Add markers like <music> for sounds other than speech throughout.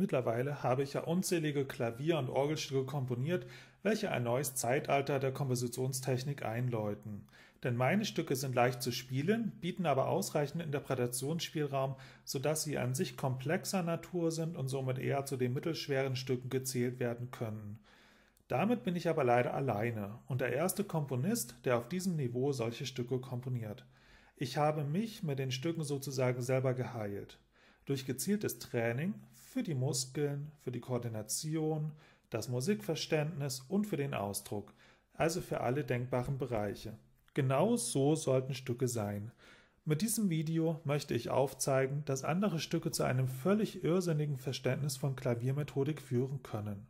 Mittlerweile habe ich ja unzählige Klavier- und Orgelstücke komponiert, welche ein neues Zeitalter der Kompositionstechnik einläuten. Denn meine Stücke sind leicht zu spielen, bieten aber ausreichend Interpretationsspielraum, sodass sie an sich komplexer Natur sind und somit eher zu den mittelschweren Stücken gezählt werden können. Damit bin ich aber leider alleine und der erste Komponist, der auf diesem Niveau solche Stücke komponiert. Ich habe mich mit den Stücken sozusagen selber geheilt. Durch gezieltes Training, für die Muskeln, für die Koordination, das Musikverständnis und für den Ausdruck, also für alle denkbaren Bereiche. Genau so sollten Stücke sein. Mit diesem Video möchte ich aufzeigen, dass andere Stücke zu einem völlig irrsinnigen Verständnis von Klaviermethodik führen können.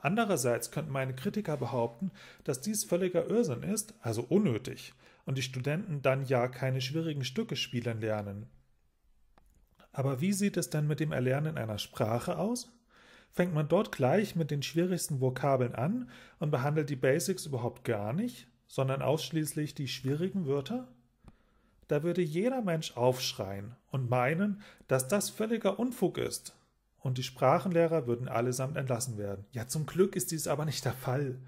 Andererseits könnten meine Kritiker behaupten, dass dies völliger Irrsinn ist, also unnötig, und die Studenten dann ja keine schwierigen Stücke spielen lernen. Aber wie sieht es denn mit dem Erlernen einer Sprache aus? Fängt man dort gleich mit den schwierigsten Vokabeln an und behandelt die Basics überhaupt gar nicht, sondern ausschließlich die schwierigen Wörter? Da würde jeder Mensch aufschreien und meinen, dass das völliger Unfug ist. Und die Sprachenlehrer würden allesamt entlassen werden. Ja, zum Glück ist dies aber nicht der Fall.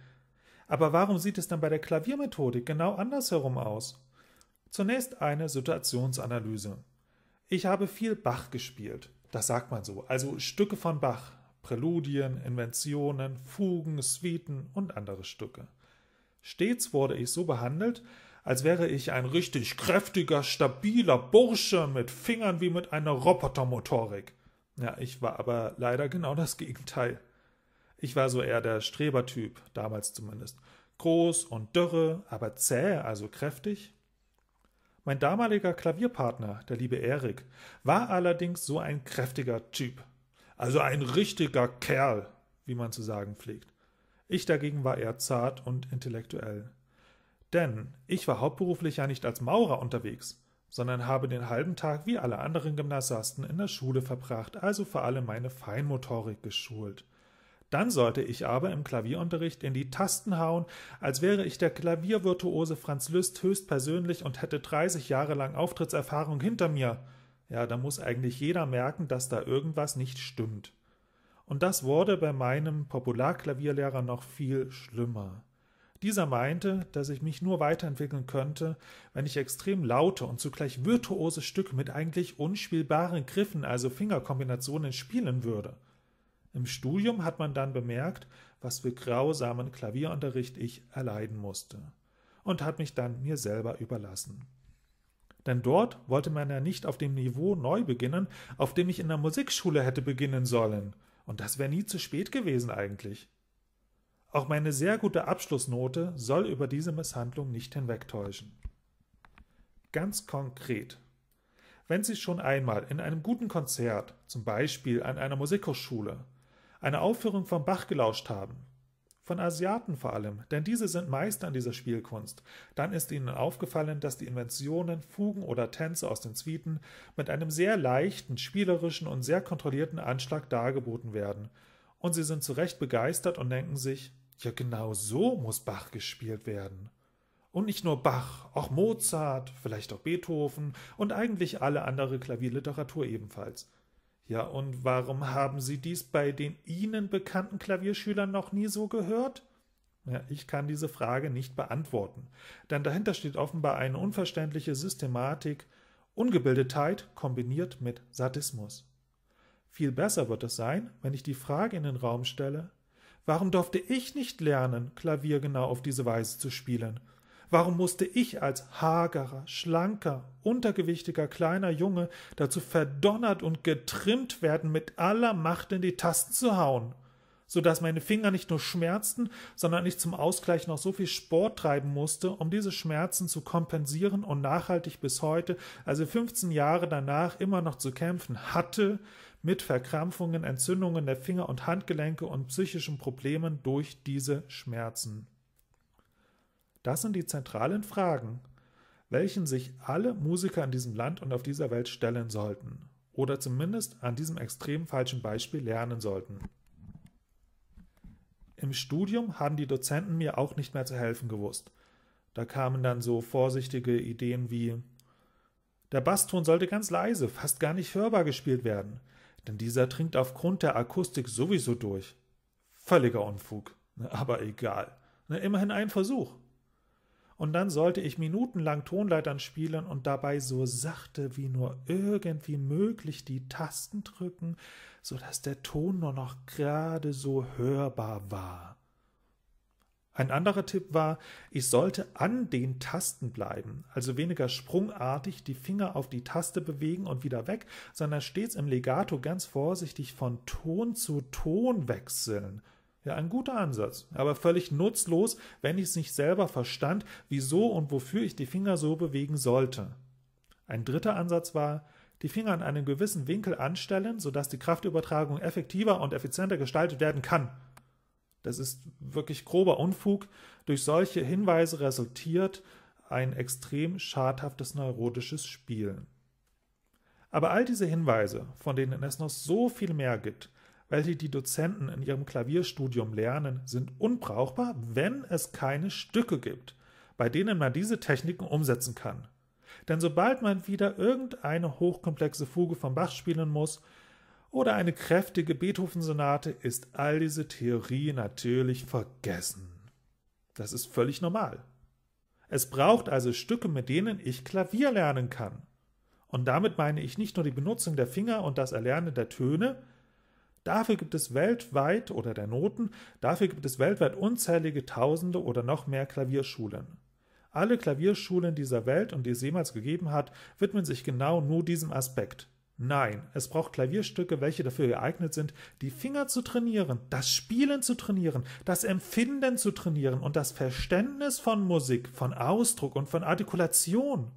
Aber warum sieht es dann bei der Klaviermethodik genau andersherum aus? Zunächst eine Situationsanalyse. Ich habe viel Bach gespielt. Das sagt man so. Also Stücke von Bach. Präludien, Inventionen, Fugen, Suiten und andere Stücke. Stets wurde ich so behandelt, als wäre ich ein richtig kräftiger, stabiler Bursche mit Fingern wie mit einer Robotermotorik. Ja, ich war aber leider genau das <laughs> Gegenteil. Ich war so eher der Strebertyp, damals zumindest. Groß und dürre, aber zäh, also kräftig, mein damaliger Klavierpartner, der liebe Erik, war allerdings so ein kräftiger Typ. Also ein richtiger Kerl, wie man zu sagen pflegt. Ich dagegen war eher zart und intellektuell. Denn ich war hauptberuflich ja nicht als Maurer unterwegs, sondern habe den halben Tag wie alle anderen Gymnasiasten in der Schule verbracht, also vor allem meine Feinmotorik geschult. Dann sollte ich aber im Klavierunterricht in die Tasten hauen, als wäre ich der Klaviervirtuose Franz Liszt höchstpersönlich und hätte 30 Jahre lang Auftrittserfahrung hinter mir. Ja, da muss eigentlich jeder merken, dass da irgendwas nicht stimmt. Und das wurde bei meinem Popularklavierlehrer noch viel schlimmer. Dieser meinte, dass ich mich nur weiterentwickeln könnte, wenn ich extrem laute und zugleich virtuose Stücke mit eigentlich unspielbaren Griffen, also Fingerkombinationen, spielen würde. Im Studium hat man dann bemerkt, was für grausamen Klavierunterricht ich erleiden musste, und hat mich dann mir selber überlassen. Denn dort wollte man ja nicht auf dem Niveau neu beginnen, auf dem ich in der Musikschule hätte beginnen sollen, und das wäre nie zu spät gewesen eigentlich. Auch meine sehr gute Abschlussnote soll über diese Misshandlung nicht hinwegtäuschen. Ganz konkret wenn Sie schon einmal in einem guten Konzert, zum Beispiel an einer Musikhochschule, eine Aufführung von Bach gelauscht haben, von Asiaten vor allem, denn diese sind Meister in dieser Spielkunst. Dann ist ihnen aufgefallen, dass die Inventionen, Fugen oder Tänze aus den Zwieten mit einem sehr leichten, spielerischen und sehr kontrollierten Anschlag dargeboten werden. Und sie sind zu Recht begeistert und denken sich, ja genau so muss Bach gespielt werden. Und nicht nur Bach, auch Mozart, vielleicht auch Beethoven und eigentlich alle andere Klavierliteratur ebenfalls. Ja, und warum haben Sie dies bei den Ihnen bekannten Klavierschülern noch nie so gehört? Ja, ich kann diese Frage nicht beantworten, denn dahinter steht offenbar eine unverständliche Systematik, Ungebildetheit kombiniert mit Sadismus. Viel besser wird es sein, wenn ich die Frage in den Raum stelle, warum durfte ich nicht lernen, Klavier genau auf diese Weise zu spielen? Warum musste ich als hagerer, schlanker, untergewichtiger kleiner Junge dazu verdonnert und getrimmt werden, mit aller Macht in die Tasten zu hauen? so dass meine Finger nicht nur schmerzten, sondern ich zum Ausgleich noch so viel Sport treiben musste, um diese Schmerzen zu kompensieren und nachhaltig bis heute, also 15 Jahre danach, immer noch zu kämpfen hatte, mit Verkrampfungen, Entzündungen der Finger und Handgelenke und psychischen Problemen durch diese Schmerzen. Das sind die zentralen Fragen, welchen sich alle Musiker in diesem Land und auf dieser Welt stellen sollten oder zumindest an diesem extrem falschen Beispiel lernen sollten. Im Studium haben die Dozenten mir auch nicht mehr zu helfen gewusst. Da kamen dann so vorsichtige Ideen wie Der Basston sollte ganz leise, fast gar nicht hörbar gespielt werden, denn dieser dringt aufgrund der Akustik sowieso durch. Völliger Unfug, ne, aber egal. Ne, immerhin ein Versuch und dann sollte ich minutenlang Tonleitern spielen und dabei so sachte wie nur irgendwie möglich die Tasten drücken, so dass der Ton nur noch gerade so hörbar war. Ein anderer Tipp war, ich sollte an den Tasten bleiben, also weniger sprungartig die Finger auf die Taste bewegen und wieder weg, sondern stets im Legato ganz vorsichtig von Ton zu Ton wechseln ja, ein guter Ansatz, aber völlig nutzlos, wenn ich es nicht selber verstand, wieso und wofür ich die Finger so bewegen sollte. Ein dritter Ansatz war, die Finger an einem gewissen Winkel anstellen, sodass die Kraftübertragung effektiver und effizienter gestaltet werden kann. Das ist wirklich grober Unfug. Durch solche Hinweise resultiert ein extrem schadhaftes neurotisches Spiel. Aber all diese Hinweise, von denen es noch so viel mehr gibt, welche die Dozenten in ihrem Klavierstudium lernen, sind unbrauchbar, wenn es keine Stücke gibt, bei denen man diese Techniken umsetzen kann. Denn sobald man wieder irgendeine hochkomplexe Fuge von Bach spielen muss oder eine kräftige Beethoven-Sonate, ist all diese Theorie natürlich vergessen. Das ist völlig normal. Es braucht also Stücke, mit denen ich Klavier lernen kann. Und damit meine ich nicht nur die Benutzung der Finger und das Erlernen der Töne, Dafür gibt es weltweit oder der Noten, dafür gibt es weltweit unzählige Tausende oder noch mehr Klavierschulen. Alle Klavierschulen dieser Welt und die es jemals gegeben hat, widmen sich genau nur diesem Aspekt. Nein, es braucht Klavierstücke, welche dafür geeignet sind, die Finger zu trainieren, das Spielen zu trainieren, das Empfinden zu trainieren und das Verständnis von Musik, von Ausdruck und von Artikulation.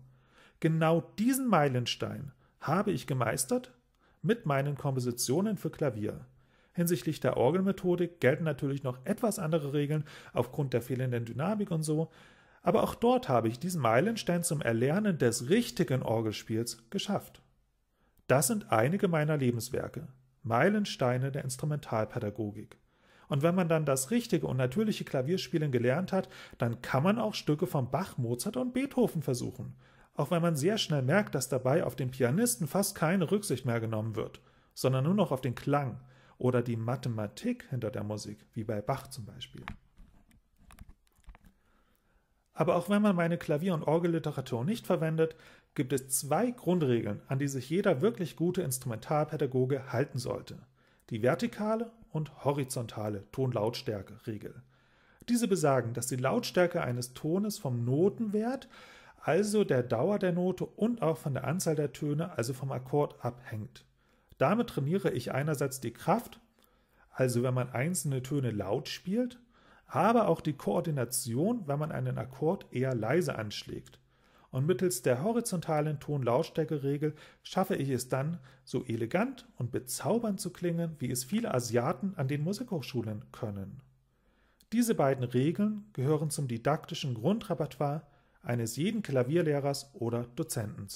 Genau diesen Meilenstein habe ich gemeistert mit meinen Kompositionen für Klavier. Hinsichtlich der Orgelmethodik gelten natürlich noch etwas andere Regeln aufgrund der fehlenden Dynamik und so, aber auch dort habe ich diesen Meilenstein zum Erlernen des richtigen Orgelspiels geschafft. Das sind einige meiner Lebenswerke, Meilensteine der Instrumentalpädagogik. Und wenn man dann das richtige und natürliche Klavierspielen gelernt hat, dann kann man auch Stücke von Bach, Mozart und Beethoven versuchen auch weil man sehr schnell merkt, dass dabei auf den Pianisten fast keine Rücksicht mehr genommen wird, sondern nur noch auf den Klang oder die Mathematik hinter der Musik, wie bei Bach zum Beispiel. Aber auch wenn man meine Klavier- und Orgelliteratur nicht verwendet, gibt es zwei Grundregeln, an die sich jeder wirklich gute Instrumentalpädagoge halten sollte. Die vertikale und horizontale Tonlautstärke-Regel. Diese besagen, dass die Lautstärke eines Tones vom Notenwert also der Dauer der Note und auch von der Anzahl der Töne, also vom Akkord, abhängt. Damit trainiere ich einerseits die Kraft, also wenn man einzelne Töne laut spielt, aber auch die Koordination, wenn man einen Akkord eher leise anschlägt. Und mittels der horizontalen Tonlautstärkeregel schaffe ich es dann, so elegant und bezaubernd zu klingen, wie es viele Asiaten an den Musikhochschulen können. Diese beiden Regeln gehören zum didaktischen Grundrepertoire eines jeden Klavierlehrers oder Dozenten.